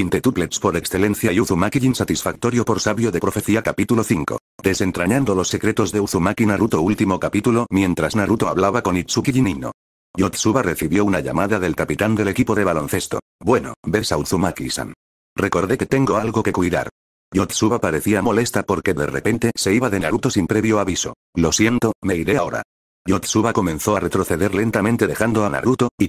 Intetuplets por excelencia y Uzumaki satisfactorio por sabio de profecía capítulo 5. Desentrañando los secretos de Uzumaki Naruto último capítulo mientras Naruto hablaba con Itsuki Jinino. Yotsuba recibió una llamada del capitán del equipo de baloncesto. Bueno, ves a Uzumaki-san. Recordé que tengo algo que cuidar. Yotsuba parecía molesta porque de repente se iba de Naruto sin previo aviso. Lo siento, me iré ahora. Yotsuba comenzó a retroceder lentamente dejando a Naruto, y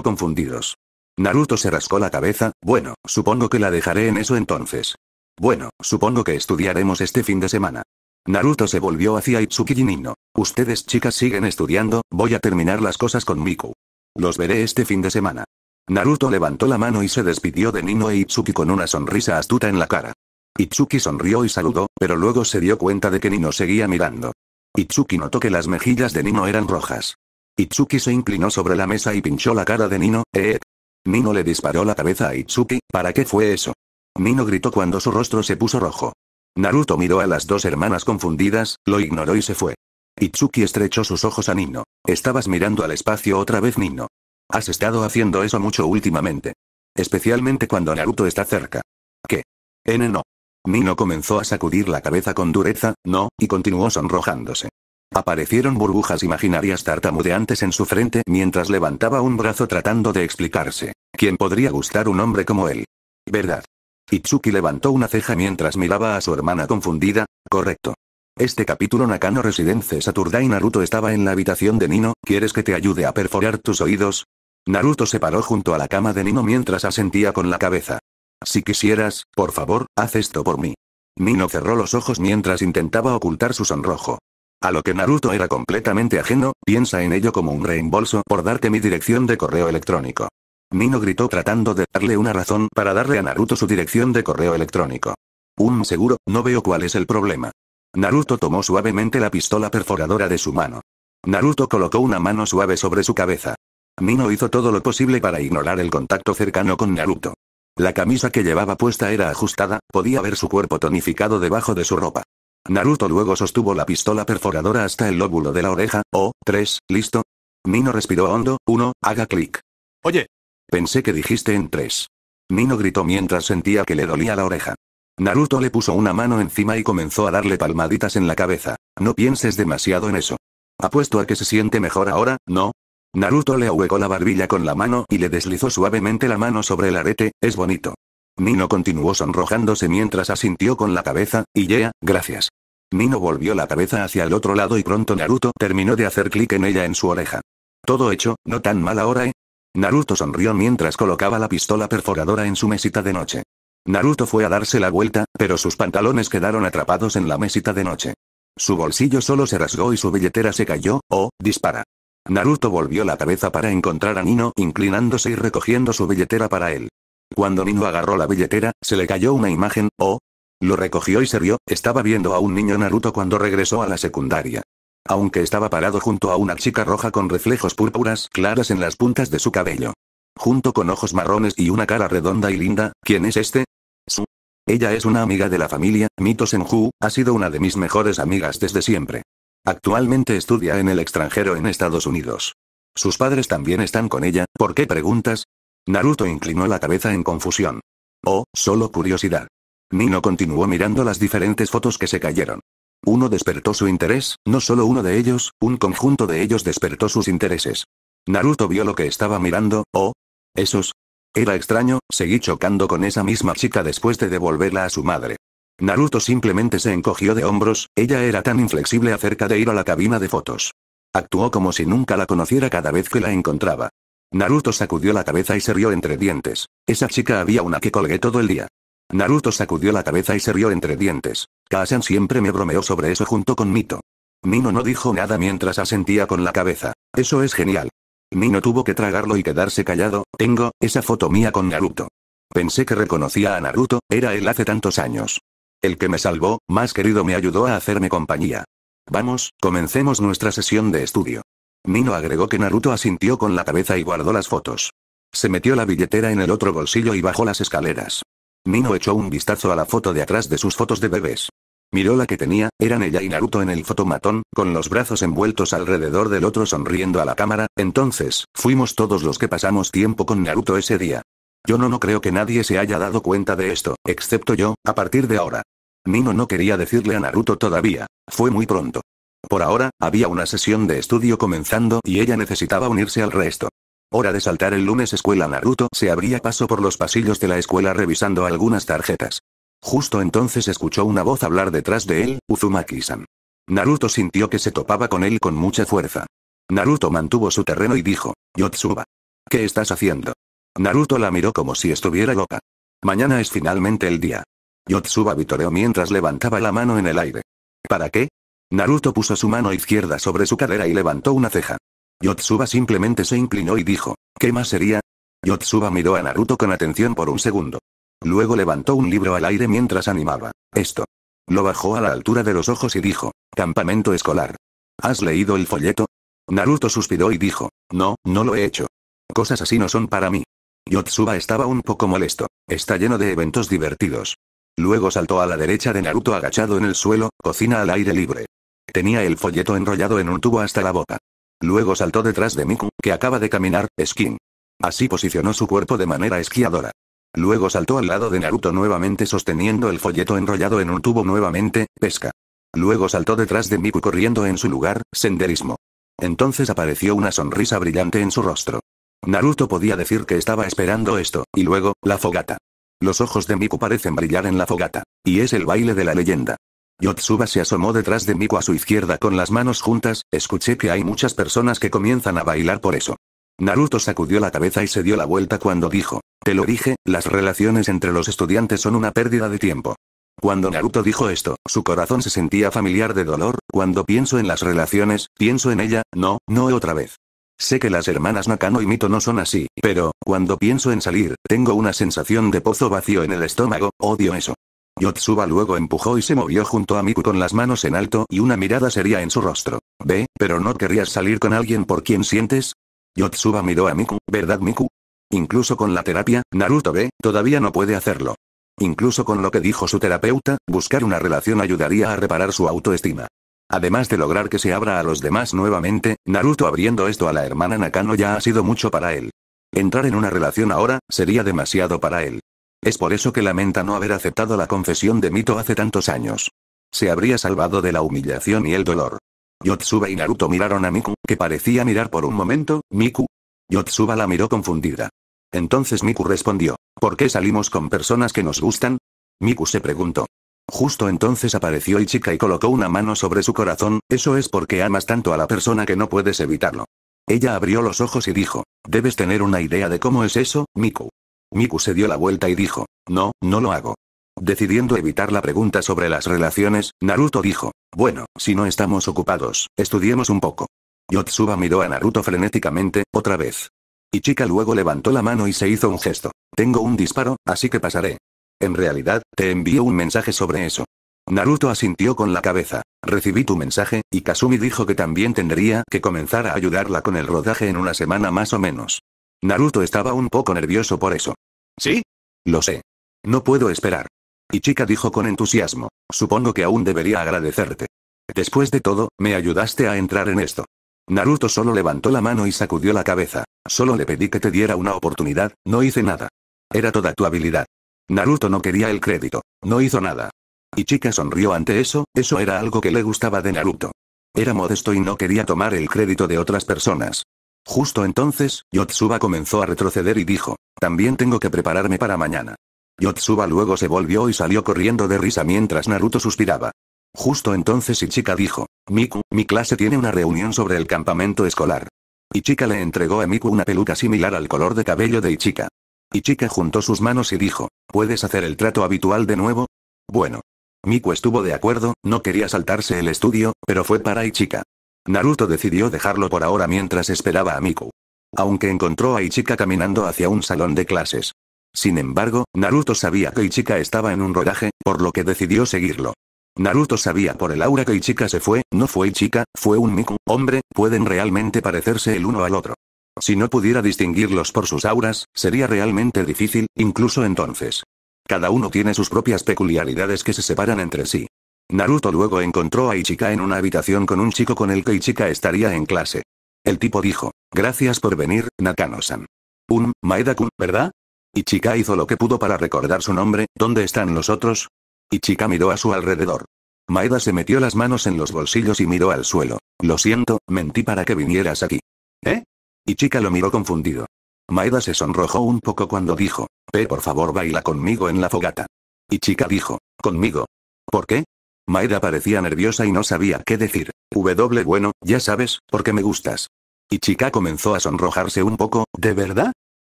confundidos. Naruto se rascó la cabeza, bueno, supongo que la dejaré en eso entonces. Bueno, supongo que estudiaremos este fin de semana. Naruto se volvió hacia Itsuki y Nino. Ustedes chicas siguen estudiando, voy a terminar las cosas con Miku. Los veré este fin de semana. Naruto levantó la mano y se despidió de Nino e Itsuki con una sonrisa astuta en la cara. Itsuki sonrió y saludó, pero luego se dio cuenta de que Nino seguía mirando. Itsuki notó que las mejillas de Nino eran rojas. Itsuki se inclinó sobre la mesa y pinchó la cara de Nino, eh, eh. Mino le disparó la cabeza a Itsuki, ¿para qué fue eso? Mino gritó cuando su rostro se puso rojo. Naruto miró a las dos hermanas confundidas, lo ignoró y se fue. Itsuki estrechó sus ojos a Nino. Estabas mirando al espacio otra vez, Nino. Has estado haciendo eso mucho últimamente. Especialmente cuando Naruto está cerca. ¿Qué? N no. Nino comenzó a sacudir la cabeza con dureza, no, y continuó sonrojándose. Aparecieron burbujas imaginarias tartamudeantes en su frente mientras levantaba un brazo tratando de explicarse. ¿Quién podría gustar un hombre como él? ¿Verdad? Itsuki levantó una ceja mientras miraba a su hermana confundida, correcto. Este capítulo Nakano Residence Saturday Naruto estaba en la habitación de Nino, ¿quieres que te ayude a perforar tus oídos? Naruto se paró junto a la cama de Nino mientras asentía con la cabeza. Si quisieras, por favor, haz esto por mí. Nino cerró los ojos mientras intentaba ocultar su sonrojo. A lo que Naruto era completamente ajeno, piensa en ello como un reembolso por darte mi dirección de correo electrónico. Mino gritó tratando de darle una razón para darle a Naruto su dirección de correo electrónico. Un seguro, no veo cuál es el problema. Naruto tomó suavemente la pistola perforadora de su mano. Naruto colocó una mano suave sobre su cabeza. Mino hizo todo lo posible para ignorar el contacto cercano con Naruto. La camisa que llevaba puesta era ajustada, podía ver su cuerpo tonificado debajo de su ropa. Naruto luego sostuvo la pistola perforadora hasta el lóbulo de la oreja, oh, tres, listo. Nino respiró hondo, uno, haga clic. Oye. Pensé que dijiste en tres. Nino gritó mientras sentía que le dolía la oreja. Naruto le puso una mano encima y comenzó a darle palmaditas en la cabeza. No pienses demasiado en eso. Apuesto a que se siente mejor ahora, ¿no? Naruto le ahuecó la barbilla con la mano y le deslizó suavemente la mano sobre el arete, es bonito. Nino continuó sonrojándose mientras asintió con la cabeza, y ya, gracias. Nino volvió la cabeza hacia el otro lado y pronto Naruto terminó de hacer clic en ella en su oreja. Todo hecho, no tan mal ahora, ¿eh? Naruto sonrió mientras colocaba la pistola perforadora en su mesita de noche. Naruto fue a darse la vuelta, pero sus pantalones quedaron atrapados en la mesita de noche. Su bolsillo solo se rasgó y su billetera se cayó, oh, dispara. Naruto volvió la cabeza para encontrar a Nino inclinándose y recogiendo su billetera para él. Cuando Nino agarró la billetera, se le cayó una imagen, o Lo recogió y se vio, estaba viendo a un niño Naruto cuando regresó a la secundaria. Aunque estaba parado junto a una chica roja con reflejos púrpuras claras en las puntas de su cabello. Junto con ojos marrones y una cara redonda y linda, ¿quién es este? Su. Ella es una amiga de la familia, Mito Senju, ha sido una de mis mejores amigas desde siempre. Actualmente estudia en el extranjero en Estados Unidos. Sus padres también están con ella, ¿por qué preguntas? Naruto inclinó la cabeza en confusión. Oh, solo curiosidad. Nino continuó mirando las diferentes fotos que se cayeron. Uno despertó su interés, no solo uno de ellos, un conjunto de ellos despertó sus intereses. Naruto vio lo que estaba mirando, oh. Esos. Era extraño, seguí chocando con esa misma chica después de devolverla a su madre. Naruto simplemente se encogió de hombros, ella era tan inflexible acerca de ir a la cabina de fotos. Actuó como si nunca la conociera cada vez que la encontraba. Naruto sacudió la cabeza y se rió entre dientes. Esa chica había una que colgué todo el día. Naruto sacudió la cabeza y se rió entre dientes. Kasan siempre me bromeó sobre eso junto con Mito. Mino no dijo nada mientras asentía con la cabeza. Eso es genial. Mino tuvo que tragarlo y quedarse callado, tengo, esa foto mía con Naruto. Pensé que reconocía a Naruto, era él hace tantos años. El que me salvó, más querido me ayudó a hacerme compañía. Vamos, comencemos nuestra sesión de estudio. Mino agregó que Naruto asintió con la cabeza y guardó las fotos. Se metió la billetera en el otro bolsillo y bajó las escaleras. Mino echó un vistazo a la foto de atrás de sus fotos de bebés. Miró la que tenía, eran ella y Naruto en el fotomatón, con los brazos envueltos alrededor del otro sonriendo a la cámara, entonces, fuimos todos los que pasamos tiempo con Naruto ese día. Yo no no creo que nadie se haya dado cuenta de esto, excepto yo, a partir de ahora. Mino no quería decirle a Naruto todavía, fue muy pronto. Por ahora, había una sesión de estudio comenzando y ella necesitaba unirse al resto. Hora de saltar el lunes escuela Naruto se abría paso por los pasillos de la escuela revisando algunas tarjetas. Justo entonces escuchó una voz hablar detrás de él, Uzumaki-san. Naruto sintió que se topaba con él con mucha fuerza. Naruto mantuvo su terreno y dijo, Yotsuba. ¿Qué estás haciendo? Naruto la miró como si estuviera loca. Mañana es finalmente el día. Yotsuba vitoreó mientras levantaba la mano en el aire. ¿Para qué? Naruto puso su mano izquierda sobre su cadera y levantó una ceja. Yotsuba simplemente se inclinó y dijo, ¿qué más sería? Yotsuba miró a Naruto con atención por un segundo. Luego levantó un libro al aire mientras animaba. Esto. Lo bajó a la altura de los ojos y dijo, campamento escolar. ¿Has leído el folleto? Naruto suspiró y dijo, no, no lo he hecho. Cosas así no son para mí. Yotsuba estaba un poco molesto. Está lleno de eventos divertidos. Luego saltó a la derecha de Naruto agachado en el suelo, cocina al aire libre. Tenía el folleto enrollado en un tubo hasta la boca. Luego saltó detrás de Miku, que acaba de caminar, skin. Así posicionó su cuerpo de manera esquiadora. Luego saltó al lado de Naruto nuevamente sosteniendo el folleto enrollado en un tubo nuevamente, pesca. Luego saltó detrás de Miku corriendo en su lugar, senderismo. Entonces apareció una sonrisa brillante en su rostro. Naruto podía decir que estaba esperando esto, y luego, la fogata. Los ojos de Miku parecen brillar en la fogata. Y es el baile de la leyenda. Yotsuba se asomó detrás de Miku a su izquierda con las manos juntas, escuché que hay muchas personas que comienzan a bailar por eso. Naruto sacudió la cabeza y se dio la vuelta cuando dijo, te lo dije, las relaciones entre los estudiantes son una pérdida de tiempo. Cuando Naruto dijo esto, su corazón se sentía familiar de dolor, cuando pienso en las relaciones, pienso en ella, no, no otra vez. Sé que las hermanas Nakano y Mito no son así, pero, cuando pienso en salir, tengo una sensación de pozo vacío en el estómago, odio eso. Yotsuba luego empujó y se movió junto a Miku con las manos en alto y una mirada seria en su rostro. Ve, pero no querrías salir con alguien por quien sientes? Yotsuba miró a Miku, ¿verdad Miku? Incluso con la terapia, Naruto ve, todavía no puede hacerlo. Incluso con lo que dijo su terapeuta, buscar una relación ayudaría a reparar su autoestima. Además de lograr que se abra a los demás nuevamente, Naruto abriendo esto a la hermana Nakano ya ha sido mucho para él. Entrar en una relación ahora, sería demasiado para él. Es por eso que lamenta no haber aceptado la confesión de Mito hace tantos años. Se habría salvado de la humillación y el dolor. Yotsuba y Naruto miraron a Miku, que parecía mirar por un momento, Miku. Yotsuba la miró confundida. Entonces Miku respondió, ¿por qué salimos con personas que nos gustan? Miku se preguntó. Justo entonces apareció Ichika y colocó una mano sobre su corazón, eso es porque amas tanto a la persona que no puedes evitarlo. Ella abrió los ojos y dijo, debes tener una idea de cómo es eso, Miku. Miku se dio la vuelta y dijo, no, no lo hago. Decidiendo evitar la pregunta sobre las relaciones, Naruto dijo, bueno, si no estamos ocupados, estudiemos un poco. Yotsuba miró a Naruto frenéticamente, otra vez. Ichika luego levantó la mano y se hizo un gesto. Tengo un disparo, así que pasaré. En realidad, te envío un mensaje sobre eso. Naruto asintió con la cabeza. Recibí tu mensaje, y Kasumi dijo que también tendría que comenzar a ayudarla con el rodaje en una semana más o menos. Naruto estaba un poco nervioso por eso. ¿Sí? Lo sé. No puedo esperar. Y chica dijo con entusiasmo, supongo que aún debería agradecerte. Después de todo, me ayudaste a entrar en esto. Naruto solo levantó la mano y sacudió la cabeza, solo le pedí que te diera una oportunidad, no hice nada. Era toda tu habilidad. Naruto no quería el crédito, no hizo nada. Y chica sonrió ante eso, eso era algo que le gustaba de Naruto. Era modesto y no quería tomar el crédito de otras personas. Justo entonces, Yotsuba comenzó a retroceder y dijo, también tengo que prepararme para mañana. Yotsuba luego se volvió y salió corriendo de risa mientras Naruto suspiraba. Justo entonces Ichika dijo, Miku, mi clase tiene una reunión sobre el campamento escolar. Ichika le entregó a Miku una peluca similar al color de cabello de Ichika. Ichika juntó sus manos y dijo, ¿puedes hacer el trato habitual de nuevo? Bueno. Miku estuvo de acuerdo, no quería saltarse el estudio, pero fue para Ichika. Naruto decidió dejarlo por ahora mientras esperaba a Miku. Aunque encontró a Ichika caminando hacia un salón de clases. Sin embargo, Naruto sabía que Ichika estaba en un rodaje, por lo que decidió seguirlo. Naruto sabía por el aura que Ichika se fue, no fue Ichika, fue un Miku, hombre, pueden realmente parecerse el uno al otro. Si no pudiera distinguirlos por sus auras, sería realmente difícil, incluso entonces. Cada uno tiene sus propias peculiaridades que se separan entre sí. Naruto luego encontró a Ichika en una habitación con un chico con el que Ichika estaría en clase. El tipo dijo, gracias por venir, Nakano-san. Un, Maeda-kun, ¿verdad? Ichika hizo lo que pudo para recordar su nombre, ¿dónde están los otros? Ichika miró a su alrededor. Maeda se metió las manos en los bolsillos y miró al suelo. Lo siento, mentí para que vinieras aquí. ¿Eh? Ichika lo miró confundido. Maeda se sonrojó un poco cuando dijo, "Pe, por favor baila conmigo en la fogata. Ichika dijo, ¿conmigo? ¿Por qué? Maeda parecía nerviosa y no sabía qué decir. W bueno, ya sabes, porque me gustas. Y chica comenzó a sonrojarse un poco, ¿de verdad?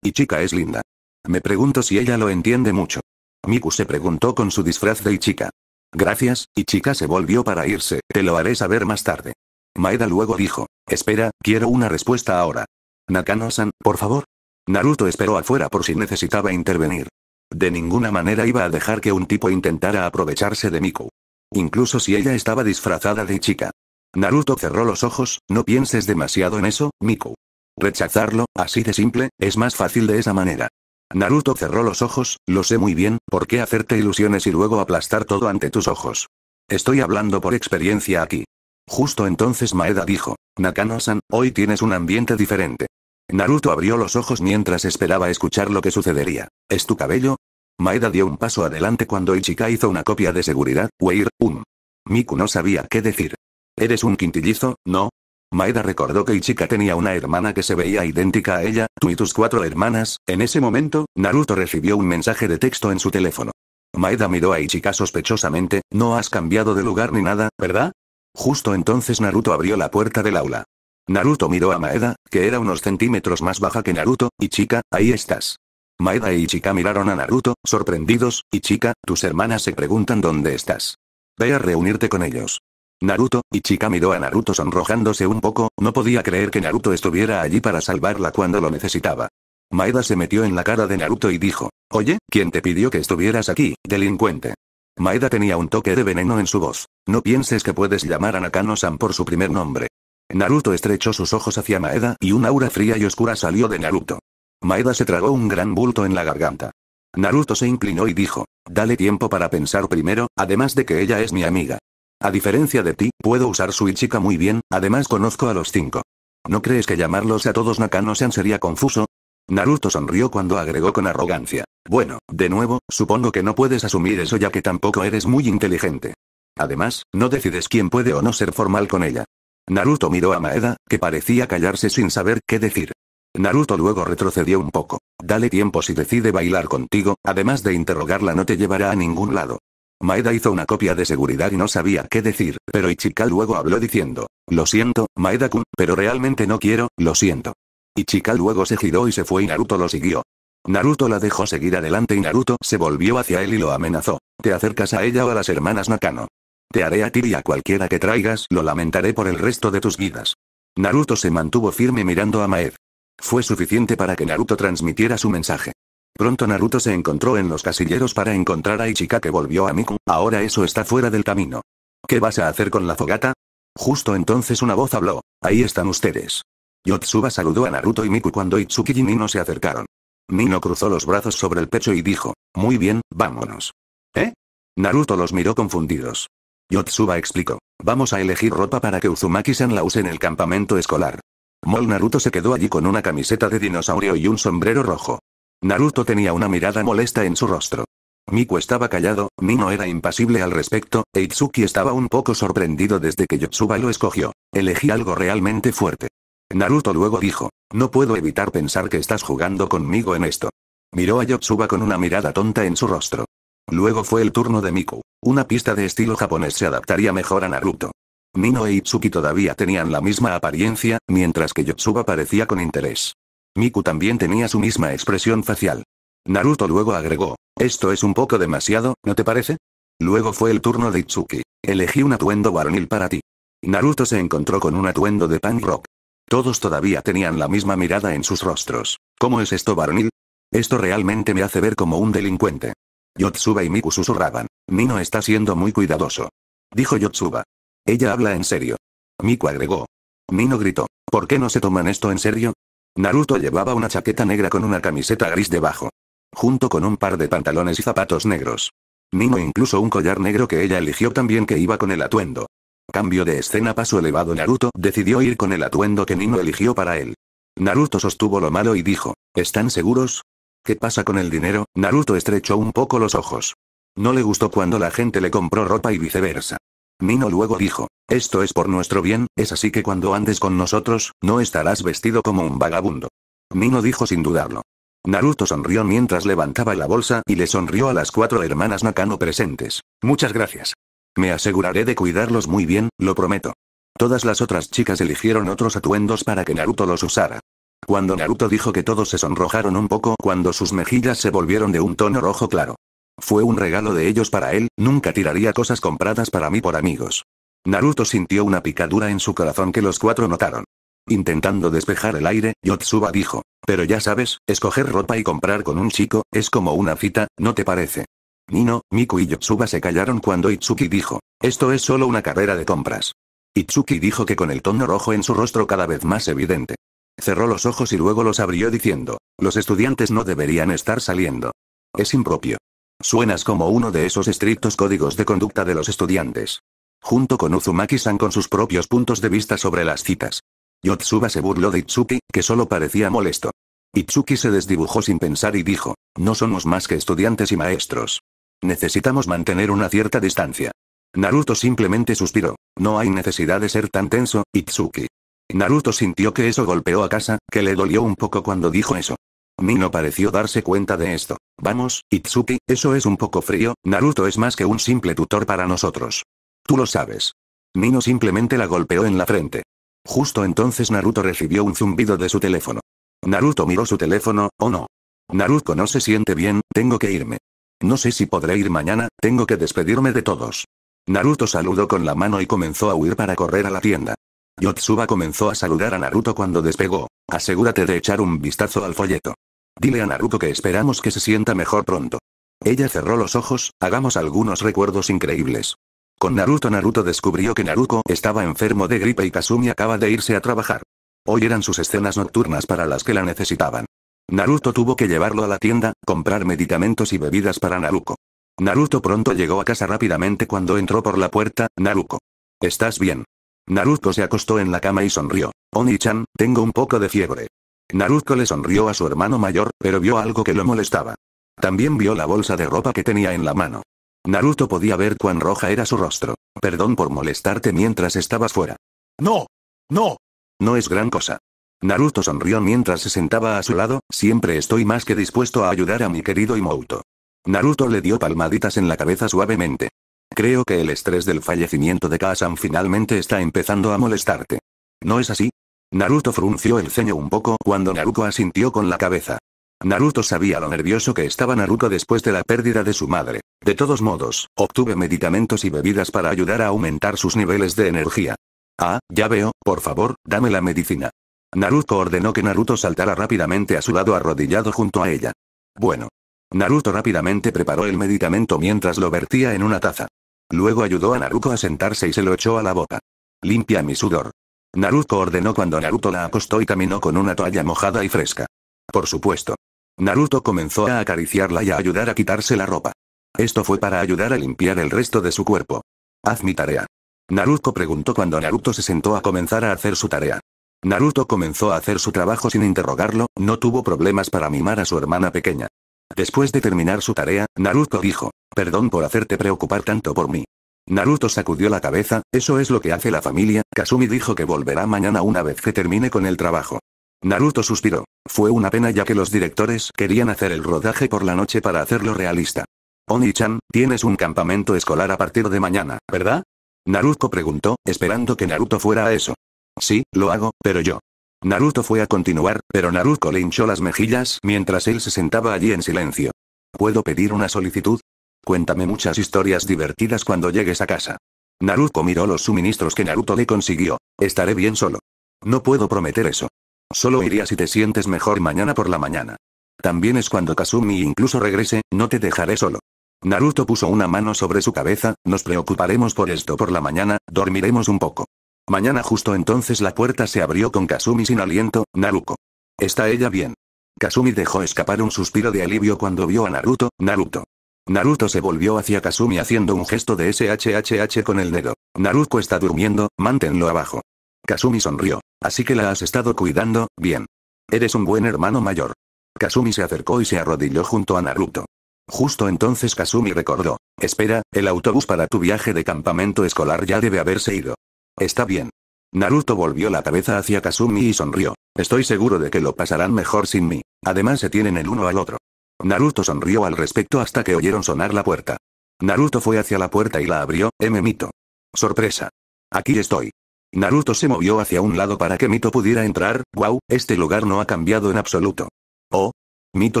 Y chica es linda. Me pregunto si ella lo entiende mucho. Miku se preguntó con su disfraz de Ichika. Gracias, Ichika se volvió para irse, te lo haré saber más tarde. Maeda luego dijo, espera, quiero una respuesta ahora. Nakano-san, por favor. Naruto esperó afuera por si necesitaba intervenir. De ninguna manera iba a dejar que un tipo intentara aprovecharse de Miku. Incluso si ella estaba disfrazada de chica. Naruto cerró los ojos, no pienses demasiado en eso, Miku. Rechazarlo, así de simple, es más fácil de esa manera. Naruto cerró los ojos, lo sé muy bien, ¿por qué hacerte ilusiones y luego aplastar todo ante tus ojos? Estoy hablando por experiencia aquí. Justo entonces Maeda dijo, Nakano-san, hoy tienes un ambiente diferente. Naruto abrió los ojos mientras esperaba escuchar lo que sucedería. ¿Es tu cabello? Maeda dio un paso adelante cuando Ichika hizo una copia de seguridad, Weir, un. Miku no sabía qué decir. Eres un quintillizo, ¿no? Maeda recordó que Ichika tenía una hermana que se veía idéntica a ella, tú y tus cuatro hermanas. En ese momento, Naruto recibió un mensaje de texto en su teléfono. Maeda miró a Ichika sospechosamente, no has cambiado de lugar ni nada, ¿verdad? Justo entonces Naruto abrió la puerta del aula. Naruto miró a Maeda, que era unos centímetros más baja que Naruto, y ahí estás. Maeda y Ichika miraron a Naruto, sorprendidos, Ichika, tus hermanas se preguntan dónde estás. Ve a reunirte con ellos. Naruto, Ichika miró a Naruto sonrojándose un poco, no podía creer que Naruto estuviera allí para salvarla cuando lo necesitaba. Maeda se metió en la cara de Naruto y dijo, Oye, ¿quién te pidió que estuvieras aquí, delincuente? Maeda tenía un toque de veneno en su voz. No pienses que puedes llamar a Nakano-san por su primer nombre. Naruto estrechó sus ojos hacia Maeda y una aura fría y oscura salió de Naruto. Maeda se tragó un gran bulto en la garganta. Naruto se inclinó y dijo, dale tiempo para pensar primero, además de que ella es mi amiga. A diferencia de ti, puedo usar su Ichika muy bien, además conozco a los cinco. ¿No crees que llamarlos a todos Nakano-san sería confuso? Naruto sonrió cuando agregó con arrogancia. Bueno, de nuevo, supongo que no puedes asumir eso ya que tampoco eres muy inteligente. Además, no decides quién puede o no ser formal con ella. Naruto miró a Maeda, que parecía callarse sin saber qué decir. Naruto luego retrocedió un poco. Dale tiempo si decide bailar contigo, además de interrogarla no te llevará a ningún lado. Maeda hizo una copia de seguridad y no sabía qué decir, pero Ichika luego habló diciendo, lo siento, Maeda-kun, pero realmente no quiero, lo siento. Ichika luego se giró y se fue y Naruto lo siguió. Naruto la dejó seguir adelante y Naruto se volvió hacia él y lo amenazó. Te acercas a ella o a las hermanas Nakano. Te haré a ti y a cualquiera que traigas, lo lamentaré por el resto de tus vidas. Naruto se mantuvo firme mirando a Maed. Fue suficiente para que Naruto transmitiera su mensaje. Pronto Naruto se encontró en los casilleros para encontrar a Ichika que volvió a Miku, ahora eso está fuera del camino. ¿Qué vas a hacer con la fogata? Justo entonces una voz habló, ahí están ustedes. Yotsuba saludó a Naruto y Miku cuando Itsuki y Nino se acercaron. Nino cruzó los brazos sobre el pecho y dijo, muy bien, vámonos. ¿Eh? Naruto los miró confundidos. Yotsuba explicó, vamos a elegir ropa para que Uzumaki-san la use en el campamento escolar. Mol Naruto se quedó allí con una camiseta de dinosaurio y un sombrero rojo. Naruto tenía una mirada molesta en su rostro. Miku estaba callado, Mino era impasible al respecto, e Itsuki estaba un poco sorprendido desde que Yotsuba lo escogió. Elegí algo realmente fuerte. Naruto luego dijo, no puedo evitar pensar que estás jugando conmigo en esto. Miró a Yotsuba con una mirada tonta en su rostro. Luego fue el turno de Miku. Una pista de estilo japonés se adaptaría mejor a Naruto. Mino e Itsuki todavía tenían la misma apariencia, mientras que Yotsuba parecía con interés. Miku también tenía su misma expresión facial. Naruto luego agregó, esto es un poco demasiado, ¿no te parece? Luego fue el turno de Itsuki. Elegí un atuendo varonil para ti. Naruto se encontró con un atuendo de punk rock. Todos todavía tenían la misma mirada en sus rostros. ¿Cómo es esto varonil? Esto realmente me hace ver como un delincuente. Yotsuba y Miku susurraban. Nino está siendo muy cuidadoso. Dijo Yotsuba. Ella habla en serio. Miko agregó. Nino gritó. ¿Por qué no se toman esto en serio? Naruto llevaba una chaqueta negra con una camiseta gris debajo. Junto con un par de pantalones y zapatos negros. Nino incluso un collar negro que ella eligió también que iba con el atuendo. Cambio de escena paso elevado Naruto decidió ir con el atuendo que Nino eligió para él. Naruto sostuvo lo malo y dijo, ¿están seguros? ¿Qué pasa con el dinero? Naruto estrechó un poco los ojos. No le gustó cuando la gente le compró ropa y viceversa. Mino luego dijo, esto es por nuestro bien, es así que cuando andes con nosotros, no estarás vestido como un vagabundo. Mino dijo sin dudarlo. Naruto sonrió mientras levantaba la bolsa y le sonrió a las cuatro hermanas Nakano presentes. Muchas gracias. Me aseguraré de cuidarlos muy bien, lo prometo. Todas las otras chicas eligieron otros atuendos para que Naruto los usara. Cuando Naruto dijo que todos se sonrojaron un poco cuando sus mejillas se volvieron de un tono rojo claro. Fue un regalo de ellos para él, nunca tiraría cosas compradas para mí por amigos. Naruto sintió una picadura en su corazón que los cuatro notaron. Intentando despejar el aire, Yotsuba dijo, pero ya sabes, escoger ropa y comprar con un chico, es como una cita, ¿no te parece? Nino, Miku y Yotsuba se callaron cuando Itsuki dijo, esto es solo una carrera de compras. Itsuki dijo que con el tono rojo en su rostro cada vez más evidente. Cerró los ojos y luego los abrió diciendo, los estudiantes no deberían estar saliendo. Es impropio. Suenas como uno de esos estrictos códigos de conducta de los estudiantes. Junto con Uzumaki-san con sus propios puntos de vista sobre las citas. Yotsuba se burló de Itsuki, que solo parecía molesto. Itsuki se desdibujó sin pensar y dijo, no somos más que estudiantes y maestros. Necesitamos mantener una cierta distancia. Naruto simplemente suspiró, no hay necesidad de ser tan tenso, Itsuki. Naruto sintió que eso golpeó a casa, que le dolió un poco cuando dijo eso. Mino pareció darse cuenta de esto. Vamos, Itsuki, eso es un poco frío, Naruto es más que un simple tutor para nosotros. Tú lo sabes. Nino simplemente la golpeó en la frente. Justo entonces Naruto recibió un zumbido de su teléfono. Naruto miró su teléfono, ¿o oh no? Naruto no se siente bien, tengo que irme. No sé si podré ir mañana, tengo que despedirme de todos. Naruto saludó con la mano y comenzó a huir para correr a la tienda. Yotsuba comenzó a saludar a Naruto cuando despegó. Asegúrate de echar un vistazo al folleto. Dile a Naruto que esperamos que se sienta mejor pronto. Ella cerró los ojos, hagamos algunos recuerdos increíbles. Con Naruto Naruto descubrió que Naruto estaba enfermo de gripe y Kasumi acaba de irse a trabajar. Hoy eran sus escenas nocturnas para las que la necesitaban. Naruto tuvo que llevarlo a la tienda, comprar medicamentos y bebidas para Naruto. Naruto pronto llegó a casa rápidamente cuando entró por la puerta, Naruto. ¿Estás bien? Naruto se acostó en la cama y sonrió. Oni-chan, tengo un poco de fiebre. Naruto le sonrió a su hermano mayor, pero vio algo que lo molestaba. También vio la bolsa de ropa que tenía en la mano. Naruto podía ver cuán roja era su rostro. Perdón por molestarte mientras estabas fuera. No. No. No es gran cosa. Naruto sonrió mientras se sentaba a su lado, siempre estoy más que dispuesto a ayudar a mi querido Imouto. Naruto le dio palmaditas en la cabeza suavemente. Creo que el estrés del fallecimiento de Kasan finalmente está empezando a molestarte. ¿No es así? Naruto frunció el ceño un poco cuando Naruko asintió con la cabeza. Naruto sabía lo nervioso que estaba Naruto después de la pérdida de su madre. De todos modos, obtuve medicamentos y bebidas para ayudar a aumentar sus niveles de energía. Ah, ya veo, por favor, dame la medicina. Naruto ordenó que Naruto saltara rápidamente a su lado arrodillado junto a ella. Bueno. Naruto rápidamente preparó el medicamento mientras lo vertía en una taza. Luego ayudó a Naruto a sentarse y se lo echó a la boca. Limpia mi sudor. Naruto ordenó cuando Naruto la acostó y caminó con una toalla mojada y fresca. Por supuesto. Naruto comenzó a acariciarla y a ayudar a quitarse la ropa. Esto fue para ayudar a limpiar el resto de su cuerpo. Haz mi tarea. Naruto preguntó cuando Naruto se sentó a comenzar a hacer su tarea. Naruto comenzó a hacer su trabajo sin interrogarlo, no tuvo problemas para mimar a su hermana pequeña. Después de terminar su tarea, Naruto dijo, perdón por hacerte preocupar tanto por mí. Naruto sacudió la cabeza, eso es lo que hace la familia, Kasumi dijo que volverá mañana una vez que termine con el trabajo. Naruto suspiró. Fue una pena ya que los directores querían hacer el rodaje por la noche para hacerlo realista. Oni-chan, tienes un campamento escolar a partir de mañana, ¿verdad? Naruto preguntó, esperando que Naruto fuera a eso. Sí, lo hago, pero yo. Naruto fue a continuar, pero Naruto le hinchó las mejillas mientras él se sentaba allí en silencio. ¿Puedo pedir una solicitud? Cuéntame muchas historias divertidas cuando llegues a casa. Naruto miró los suministros que Naruto le consiguió. Estaré bien solo. No puedo prometer eso. Solo iría si te sientes mejor mañana por la mañana. También es cuando Kasumi incluso regrese, no te dejaré solo. Naruto puso una mano sobre su cabeza, nos preocuparemos por esto por la mañana, dormiremos un poco. Mañana justo entonces la puerta se abrió con Kasumi sin aliento, Naruto. ¿Está ella bien? Kasumi dejó escapar un suspiro de alivio cuando vio a Naruto, Naruto. Naruto se volvió hacia Kasumi haciendo un gesto de SHHH con el dedo. Naruto está durmiendo, manténlo abajo. Kasumi sonrió. Así que la has estado cuidando, bien. Eres un buen hermano mayor. Kasumi se acercó y se arrodilló junto a Naruto. Justo entonces Kasumi recordó. Espera, el autobús para tu viaje de campamento escolar ya debe haberse ido. Está bien. Naruto volvió la cabeza hacia Kasumi y sonrió. Estoy seguro de que lo pasarán mejor sin mí. Además se tienen el uno al otro. Naruto sonrió al respecto hasta que oyeron sonar la puerta. Naruto fue hacia la puerta y la abrió, M. Mito. Sorpresa. Aquí estoy. Naruto se movió hacia un lado para que Mito pudiera entrar, wow, este lugar no ha cambiado en absoluto. Oh. Mito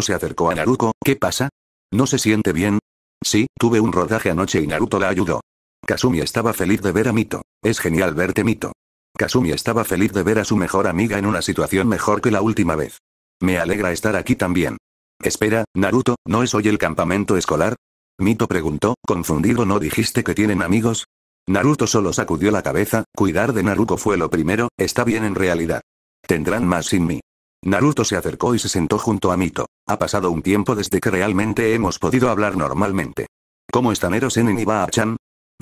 se acercó a Naruto, ¿qué pasa? ¿No se siente bien? Sí, tuve un rodaje anoche y Naruto la ayudó. Kasumi estaba feliz de ver a Mito. Es genial verte Mito. Kasumi estaba feliz de ver a su mejor amiga en una situación mejor que la última vez. Me alegra estar aquí también. Espera, Naruto, ¿no es hoy el campamento escolar? Mito preguntó, confundido ¿no dijiste que tienen amigos? Naruto solo sacudió la cabeza, cuidar de Naruto fue lo primero, está bien en realidad. Tendrán más sin mí. Naruto se acercó y se sentó junto a Mito. Ha pasado un tiempo desde que realmente hemos podido hablar normalmente. ¿Cómo están Erosen y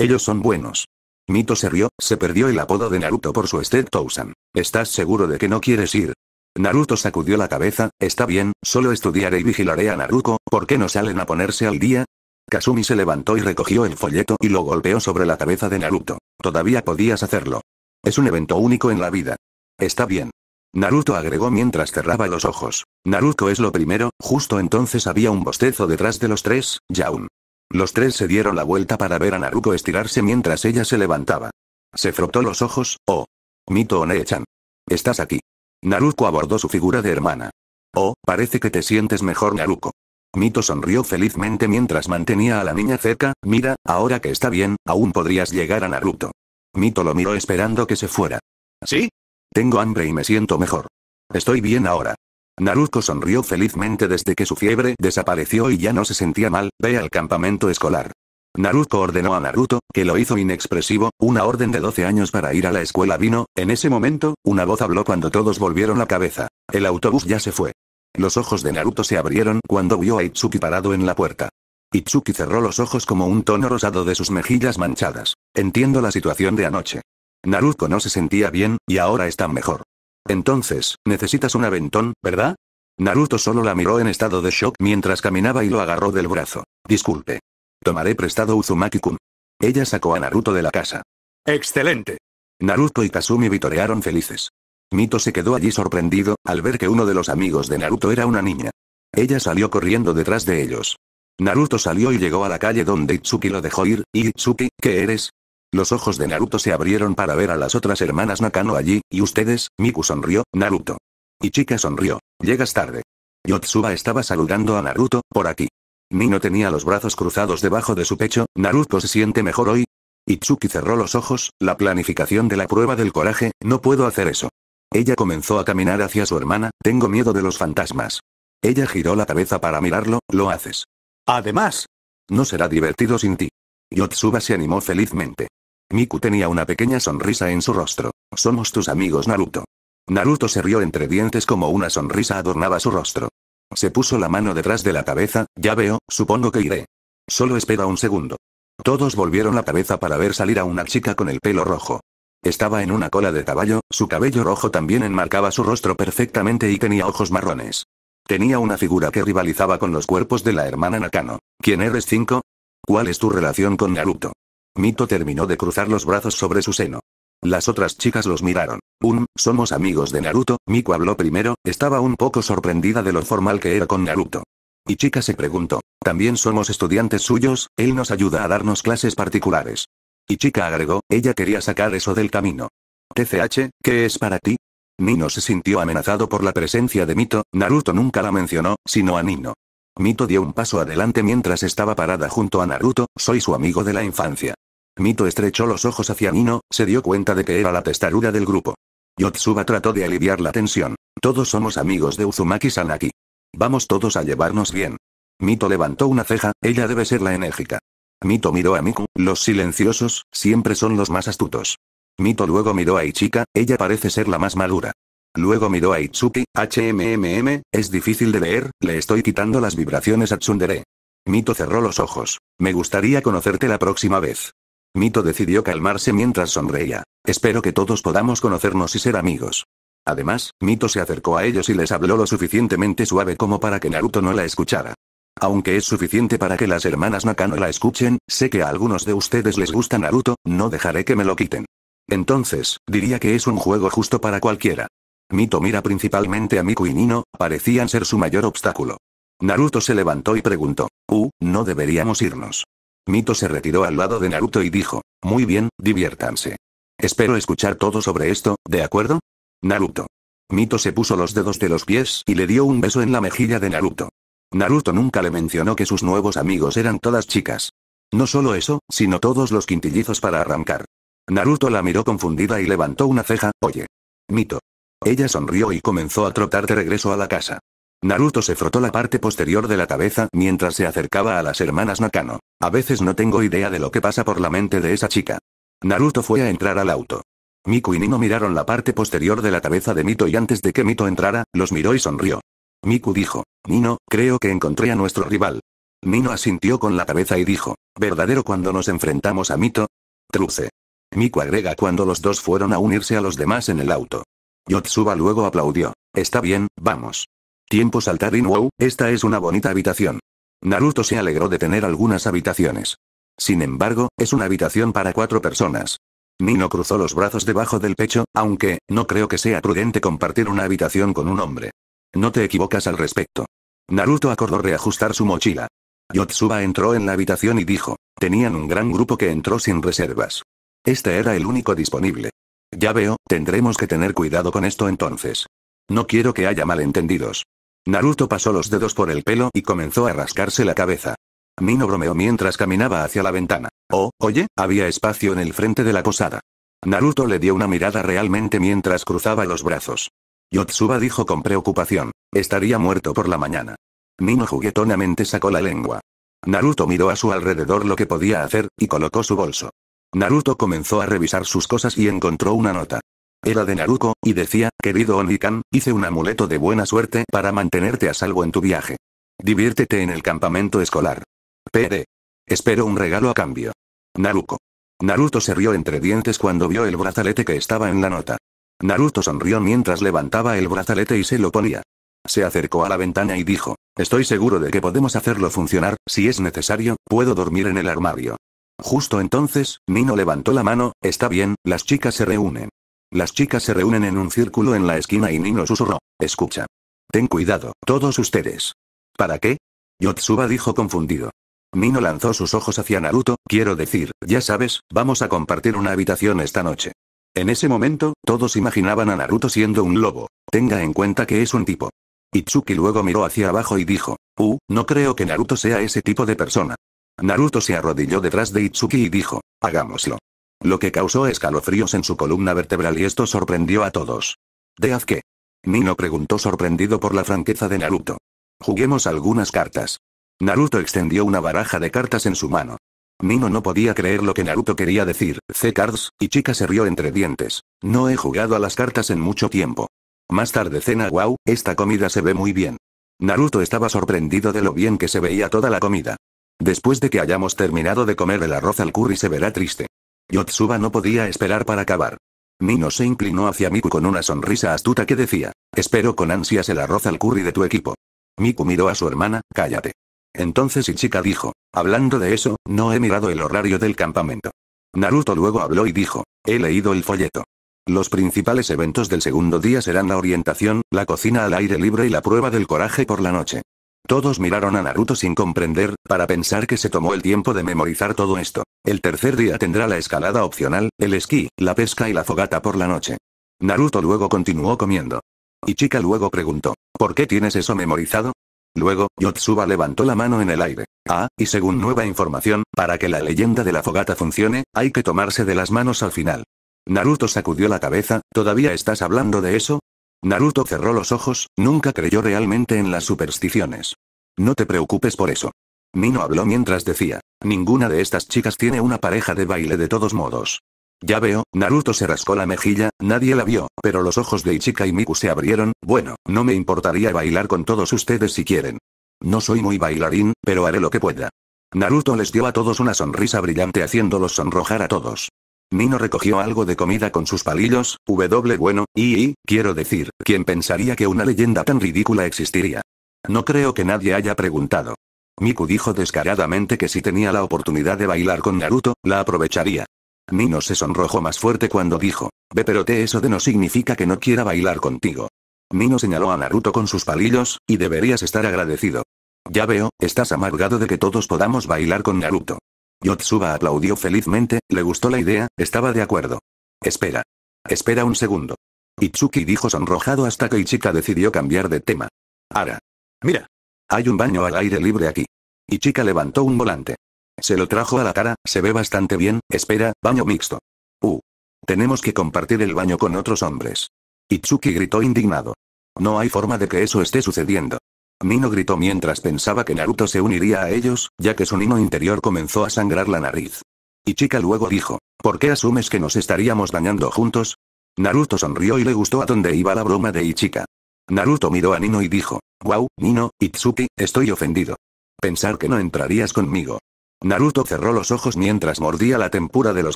Ellos son buenos. Mito se rió, se perdió el apodo de Naruto por su estetosan. ¿Estás seguro de que no quieres ir? Naruto sacudió la cabeza, está bien, solo estudiaré y vigilaré a Naruto. ¿por qué no salen a ponerse al día? Kasumi se levantó y recogió el folleto y lo golpeó sobre la cabeza de Naruto. Todavía podías hacerlo. Es un evento único en la vida. Está bien. Naruto agregó mientras cerraba los ojos. Naruto es lo primero, justo entonces había un bostezo detrás de los tres, Yaun. Los tres se dieron la vuelta para ver a Naruto estirarse mientras ella se levantaba. Se frotó los ojos, oh. Mito One-chan. Estás aquí. Naruko abordó su figura de hermana. Oh, parece que te sientes mejor Naruko. Mito sonrió felizmente mientras mantenía a la niña cerca, mira, ahora que está bien, aún podrías llegar a Naruto. Mito lo miró esperando que se fuera. ¿Sí? Tengo hambre y me siento mejor. Estoy bien ahora. Naruto sonrió felizmente desde que su fiebre desapareció y ya no se sentía mal, ve al campamento escolar. Naruto ordenó a Naruto, que lo hizo inexpresivo, una orden de 12 años para ir a la escuela vino, en ese momento, una voz habló cuando todos volvieron la cabeza. El autobús ya se fue. Los ojos de Naruto se abrieron cuando vio a Itsuki parado en la puerta. Itsuki cerró los ojos como un tono rosado de sus mejillas manchadas. Entiendo la situación de anoche. Naruto no se sentía bien, y ahora está mejor. Entonces, necesitas un aventón, ¿verdad? Naruto solo la miró en estado de shock mientras caminaba y lo agarró del brazo. Disculpe. Tomaré prestado Uzumaki-kun. Ella sacó a Naruto de la casa. ¡Excelente! Naruto y Kasumi vitorearon felices. Mito se quedó allí sorprendido, al ver que uno de los amigos de Naruto era una niña. Ella salió corriendo detrás de ellos. Naruto salió y llegó a la calle donde Itsuki lo dejó ir, y Itsuki, ¿qué eres? Los ojos de Naruto se abrieron para ver a las otras hermanas Nakano allí, y ustedes, Miku sonrió, Naruto. Y sonrió. Llegas tarde. Yotsuba estaba saludando a Naruto, por aquí. Nino tenía los brazos cruzados debajo de su pecho, Naruto se siente mejor hoy. Itsuki cerró los ojos, la planificación de la prueba del coraje, no puedo hacer eso. Ella comenzó a caminar hacia su hermana, tengo miedo de los fantasmas. Ella giró la cabeza para mirarlo, lo haces. Además, no será divertido sin ti. Yotsuba se animó felizmente. Miku tenía una pequeña sonrisa en su rostro. Somos tus amigos Naruto. Naruto se rió entre dientes como una sonrisa adornaba su rostro. Se puso la mano detrás de la cabeza, ya veo, supongo que iré. Solo espera un segundo. Todos volvieron la cabeza para ver salir a una chica con el pelo rojo. Estaba en una cola de caballo, su cabello rojo también enmarcaba su rostro perfectamente y tenía ojos marrones. Tenía una figura que rivalizaba con los cuerpos de la hermana Nakano. ¿Quién eres 5? ¿Cuál es tu relación con Naruto? Mito terminó de cruzar los brazos sobre su seno. Las otras chicas los miraron. Un, somos amigos de Naruto, Miku habló primero, estaba un poco sorprendida de lo formal que era con Naruto. Y chica se preguntó, también somos estudiantes suyos, él nos ayuda a darnos clases particulares. Y chica agregó, ella quería sacar eso del camino. TCH, ¿qué es para ti? Nino se sintió amenazado por la presencia de Mito, Naruto nunca la mencionó, sino a Nino. Mito dio un paso adelante mientras estaba parada junto a Naruto, soy su amigo de la infancia. Mito estrechó los ojos hacia Nino, se dio cuenta de que era la testaruda del grupo. Yotsuba trató de aliviar la tensión. Todos somos amigos de Uzumaki Sanaki. Vamos todos a llevarnos bien. Mito levantó una ceja, ella debe ser la enérgica. Mito miró a Miku, los silenciosos, siempre son los más astutos. Mito luego miró a Ichika, ella parece ser la más madura. Luego miró a Itsuki, HMMM, es difícil de leer, le estoy quitando las vibraciones a Tsundere. Mito cerró los ojos. Me gustaría conocerte la próxima vez. Mito decidió calmarse mientras sonreía. Espero que todos podamos conocernos y ser amigos. Además, Mito se acercó a ellos y les habló lo suficientemente suave como para que Naruto no la escuchara. Aunque es suficiente para que las hermanas Nakano la escuchen, sé que a algunos de ustedes les gusta Naruto, no dejaré que me lo quiten. Entonces, diría que es un juego justo para cualquiera. Mito mira principalmente a Miku y Nino, parecían ser su mayor obstáculo. Naruto se levantó y preguntó, Uh, no deberíamos irnos. Mito se retiró al lado de Naruto y dijo, muy bien, diviértanse. Espero escuchar todo sobre esto, ¿de acuerdo? Naruto. Mito se puso los dedos de los pies y le dio un beso en la mejilla de Naruto. Naruto nunca le mencionó que sus nuevos amigos eran todas chicas. No solo eso, sino todos los quintillizos para arrancar. Naruto la miró confundida y levantó una ceja, oye. Mito. Ella sonrió y comenzó a trotar de regreso a la casa. Naruto se frotó la parte posterior de la cabeza mientras se acercaba a las hermanas Nakano. A veces no tengo idea de lo que pasa por la mente de esa chica. Naruto fue a entrar al auto. Miku y Nino miraron la parte posterior de la cabeza de Mito y antes de que Mito entrara, los miró y sonrió. Miku dijo, Nino, creo que encontré a nuestro rival. Nino asintió con la cabeza y dijo, ¿verdadero cuando nos enfrentamos a Mito? Truce. Miku agrega cuando los dos fueron a unirse a los demás en el auto. Yotsuba luego aplaudió. Está bien, vamos. Tiempo saltar wow, esta es una bonita habitación. Naruto se alegró de tener algunas habitaciones. Sin embargo, es una habitación para cuatro personas. Nino cruzó los brazos debajo del pecho, aunque, no creo que sea prudente compartir una habitación con un hombre. No te equivocas al respecto. Naruto acordó reajustar su mochila. Yotsuba entró en la habitación y dijo, tenían un gran grupo que entró sin reservas. Este era el único disponible. Ya veo, tendremos que tener cuidado con esto entonces. No quiero que haya malentendidos. Naruto pasó los dedos por el pelo y comenzó a rascarse la cabeza. Mino bromeó mientras caminaba hacia la ventana. Oh, oye, había espacio en el frente de la posada. Naruto le dio una mirada realmente mientras cruzaba los brazos. Yotsuba dijo con preocupación. Estaría muerto por la mañana. Mino juguetonamente sacó la lengua. Naruto miró a su alrededor lo que podía hacer, y colocó su bolso. Naruto comenzó a revisar sus cosas y encontró una nota. Era de Naruko, y decía, querido Onikan, hice un amuleto de buena suerte para mantenerte a salvo en tu viaje. Diviértete en el campamento escolar. PD. Espero un regalo a cambio. Naruko. Naruto se rió entre dientes cuando vio el brazalete que estaba en la nota. Naruto sonrió mientras levantaba el brazalete y se lo ponía. Se acercó a la ventana y dijo, estoy seguro de que podemos hacerlo funcionar, si es necesario, puedo dormir en el armario. Justo entonces, Nino levantó la mano, está bien, las chicas se reúnen. Las chicas se reúnen en un círculo en la esquina y Nino susurró. Escucha. Ten cuidado, todos ustedes. ¿Para qué? Yotsuba dijo confundido. Nino lanzó sus ojos hacia Naruto, quiero decir, ya sabes, vamos a compartir una habitación esta noche. En ese momento, todos imaginaban a Naruto siendo un lobo. Tenga en cuenta que es un tipo. Itsuki luego miró hacia abajo y dijo, Uh, no creo que Naruto sea ese tipo de persona. Naruto se arrodilló detrás de Itsuki y dijo, hagámoslo. Lo que causó escalofríos en su columna vertebral y esto sorprendió a todos. ¿De haz qué? Nino preguntó sorprendido por la franqueza de Naruto. Juguemos algunas cartas. Naruto extendió una baraja de cartas en su mano. Nino no podía creer lo que Naruto quería decir, C-Cards, y Chica se rió entre dientes. No he jugado a las cartas en mucho tiempo. Más tarde cena wow, esta comida se ve muy bien. Naruto estaba sorprendido de lo bien que se veía toda la comida. Después de que hayamos terminado de comer el arroz al curry se verá triste. Yotsuba no podía esperar para acabar. Mino se inclinó hacia Miku con una sonrisa astuta que decía, espero con ansias el arroz al curry de tu equipo. Miku miró a su hermana, cállate. Entonces Ichika dijo, hablando de eso, no he mirado el horario del campamento. Naruto luego habló y dijo, he leído el folleto. Los principales eventos del segundo día serán la orientación, la cocina al aire libre y la prueba del coraje por la noche. Todos miraron a Naruto sin comprender, para pensar que se tomó el tiempo de memorizar todo esto. El tercer día tendrá la escalada opcional, el esquí, la pesca y la fogata por la noche. Naruto luego continuó comiendo. Y Chica luego preguntó, ¿por qué tienes eso memorizado? Luego, Yotsuba levantó la mano en el aire. Ah, y según nueva información, para que la leyenda de la fogata funcione, hay que tomarse de las manos al final. Naruto sacudió la cabeza, ¿todavía estás hablando de eso? Naruto cerró los ojos, nunca creyó realmente en las supersticiones. No te preocupes por eso. Mino habló mientras decía, ninguna de estas chicas tiene una pareja de baile de todos modos. Ya veo, Naruto se rascó la mejilla, nadie la vio, pero los ojos de Ichika y Miku se abrieron, bueno, no me importaría bailar con todos ustedes si quieren. No soy muy bailarín, pero haré lo que pueda. Naruto les dio a todos una sonrisa brillante haciéndolos sonrojar a todos. Mino recogió algo de comida con sus palillos, W bueno, y, quiero decir, ¿quién pensaría que una leyenda tan ridícula existiría? No creo que nadie haya preguntado. Miku dijo descaradamente que si tenía la oportunidad de bailar con Naruto, la aprovecharía. Mino se sonrojó más fuerte cuando dijo, ve pero te eso de no significa que no quiera bailar contigo. Mino señaló a Naruto con sus palillos, y deberías estar agradecido. Ya veo, estás amargado de que todos podamos bailar con Naruto. Yotsuba aplaudió felizmente, le gustó la idea, estaba de acuerdo. Espera. Espera un segundo. Itsuki dijo sonrojado hasta que Ichika decidió cambiar de tema. Ara. Mira. Hay un baño al aire libre aquí. Ichika levantó un volante. Se lo trajo a la cara, se ve bastante bien, espera, baño mixto. Uh. Tenemos que compartir el baño con otros hombres. Itsuki gritó indignado. No hay forma de que eso esté sucediendo. Mino gritó mientras pensaba que Naruto se uniría a ellos, ya que su Nino interior comenzó a sangrar la nariz. Y chica luego dijo, ¿por qué asumes que nos estaríamos dañando juntos? Naruto sonrió y le gustó a dónde iba la broma de Ichika. Naruto miró a Nino y dijo, wow, Nino, Itsuki, estoy ofendido. Pensar que no entrarías conmigo. Naruto cerró los ojos mientras mordía la tempura de los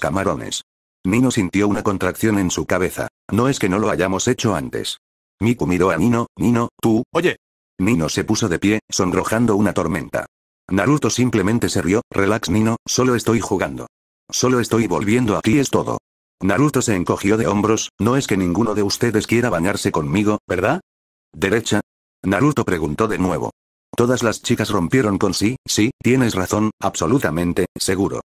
camarones. Nino sintió una contracción en su cabeza. No es que no lo hayamos hecho antes. Miku miró a Nino, Nino, tú... Oye, Nino se puso de pie, sonrojando una tormenta. Naruto simplemente se rió, relax Nino, solo estoy jugando. Solo estoy volviendo aquí es todo. Naruto se encogió de hombros, no es que ninguno de ustedes quiera bañarse conmigo, ¿verdad? ¿Derecha? Naruto preguntó de nuevo. Todas las chicas rompieron con sí, sí, tienes razón, absolutamente, seguro.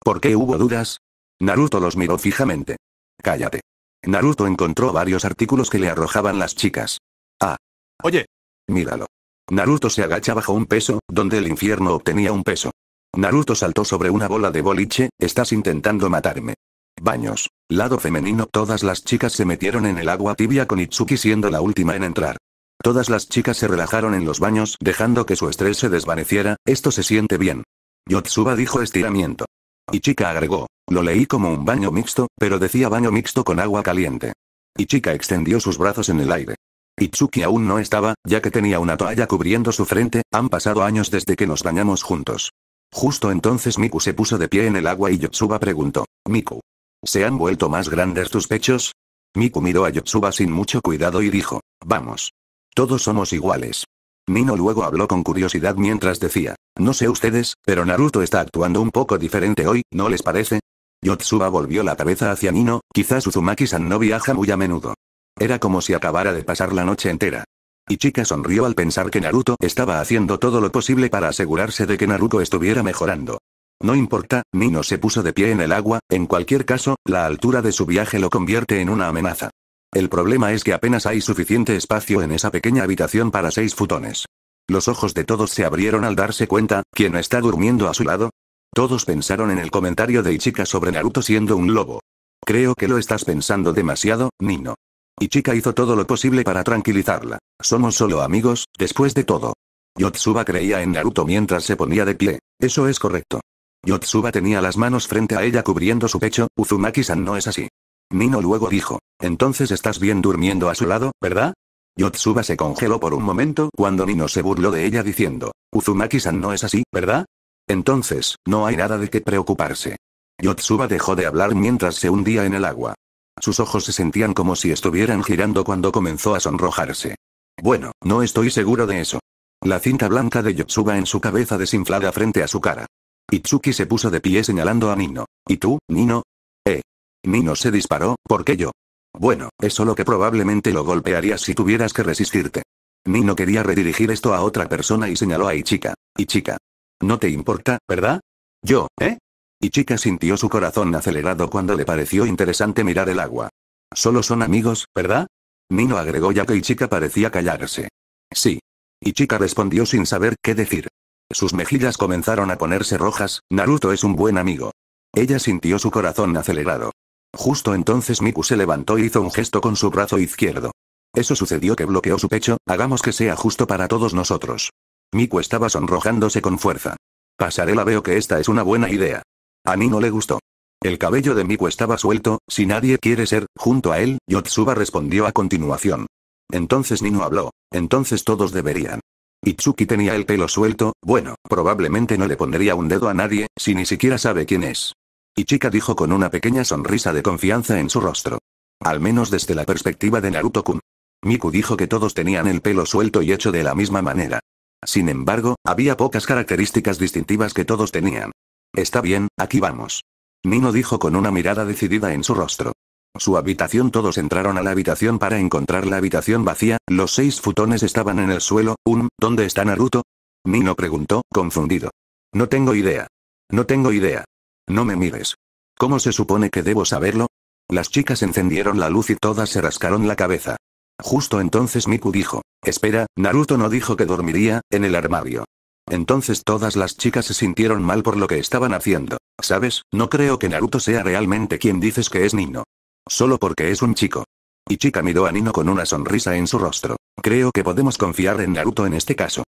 ¿Por qué hubo dudas? Naruto los miró fijamente. Cállate. Naruto encontró varios artículos que le arrojaban las chicas. Ah. Oye, Míralo. Naruto se agacha bajo un peso, donde el infierno obtenía un peso. Naruto saltó sobre una bola de boliche, estás intentando matarme. Baños. Lado femenino. Todas las chicas se metieron en el agua tibia con Itsuki siendo la última en entrar. Todas las chicas se relajaron en los baños, dejando que su estrés se desvaneciera, esto se siente bien. Yotsuba dijo estiramiento. Ichika agregó. Lo leí como un baño mixto, pero decía baño mixto con agua caliente. Ichika extendió sus brazos en el aire. Itsuki aún no estaba, ya que tenía una toalla cubriendo su frente, han pasado años desde que nos bañamos juntos. Justo entonces Miku se puso de pie en el agua y Yotsuba preguntó, Miku, ¿se han vuelto más grandes tus pechos? Miku miró a Yotsuba sin mucho cuidado y dijo, vamos. Todos somos iguales. Nino luego habló con curiosidad mientras decía, no sé ustedes, pero Naruto está actuando un poco diferente hoy, ¿no les parece? Yotsuba volvió la cabeza hacia Nino, quizás Uzumaki-san no viaja muy a menudo. Era como si acabara de pasar la noche entera. Y Chica sonrió al pensar que Naruto estaba haciendo todo lo posible para asegurarse de que Naruto estuviera mejorando. No importa, Nino se puso de pie en el agua, en cualquier caso, la altura de su viaje lo convierte en una amenaza. El problema es que apenas hay suficiente espacio en esa pequeña habitación para seis futones. Los ojos de todos se abrieron al darse cuenta, ¿quién está durmiendo a su lado? Todos pensaron en el comentario de Ichika sobre Naruto siendo un lobo. Creo que lo estás pensando demasiado, Nino. Y Chica hizo todo lo posible para tranquilizarla. Somos solo amigos, después de todo. Yotsuba creía en Naruto mientras se ponía de pie. Eso es correcto. Yotsuba tenía las manos frente a ella cubriendo su pecho, Uzumaki-san no es así. Nino luego dijo, entonces estás bien durmiendo a su lado, ¿verdad? Yotsuba se congeló por un momento cuando Nino se burló de ella diciendo, Uzumaki-san no es así, ¿verdad? Entonces, no hay nada de qué preocuparse. Yotsuba dejó de hablar mientras se hundía en el agua. Sus ojos se sentían como si estuvieran girando cuando comenzó a sonrojarse. Bueno, no estoy seguro de eso. La cinta blanca de Yotsuba en su cabeza desinflada frente a su cara. Itsuki se puso de pie señalando a Nino. ¿Y tú, Nino? Eh. Nino se disparó, ¿por qué yo? Bueno, es solo que probablemente lo golpearías si tuvieras que resistirte. Nino quería redirigir esto a otra persona y señaló a Ichika. Ichika. No te importa, ¿verdad? Yo, ¿eh? Y Chica sintió su corazón acelerado cuando le pareció interesante mirar el agua. Solo son amigos, ¿verdad? Nino agregó ya que chica parecía callarse. Sí. Y chica respondió sin saber qué decir. Sus mejillas comenzaron a ponerse rojas, Naruto es un buen amigo. Ella sintió su corazón acelerado. Justo entonces Miku se levantó y hizo un gesto con su brazo izquierdo. Eso sucedió que bloqueó su pecho, hagamos que sea justo para todos nosotros. Miku estaba sonrojándose con fuerza. Pasarela veo que esta es una buena idea. A mí no le gustó. El cabello de Miku estaba suelto, si nadie quiere ser, junto a él, Yotsuba respondió a continuación. Entonces Nino habló. Entonces todos deberían. Itsuki tenía el pelo suelto, bueno, probablemente no le pondría un dedo a nadie, si ni siquiera sabe quién es. Ichika dijo con una pequeña sonrisa de confianza en su rostro. Al menos desde la perspectiva de Naruto-kun. Miku dijo que todos tenían el pelo suelto y hecho de la misma manera. Sin embargo, había pocas características distintivas que todos tenían. Está bien, aquí vamos. Nino dijo con una mirada decidida en su rostro. Su habitación todos entraron a la habitación para encontrar la habitación vacía, los seis futones estaban en el suelo, un, ¿dónde está Naruto? Nino preguntó, confundido. No tengo idea. No tengo idea. No me mires. ¿Cómo se supone que debo saberlo? Las chicas encendieron la luz y todas se rascaron la cabeza. Justo entonces Miku dijo, espera, Naruto no dijo que dormiría, en el armario. Entonces todas las chicas se sintieron mal por lo que estaban haciendo. ¿Sabes? No creo que Naruto sea realmente quien dices que es Nino. Solo porque es un chico. Y chica miró a Nino con una sonrisa en su rostro. Creo que podemos confiar en Naruto en este caso.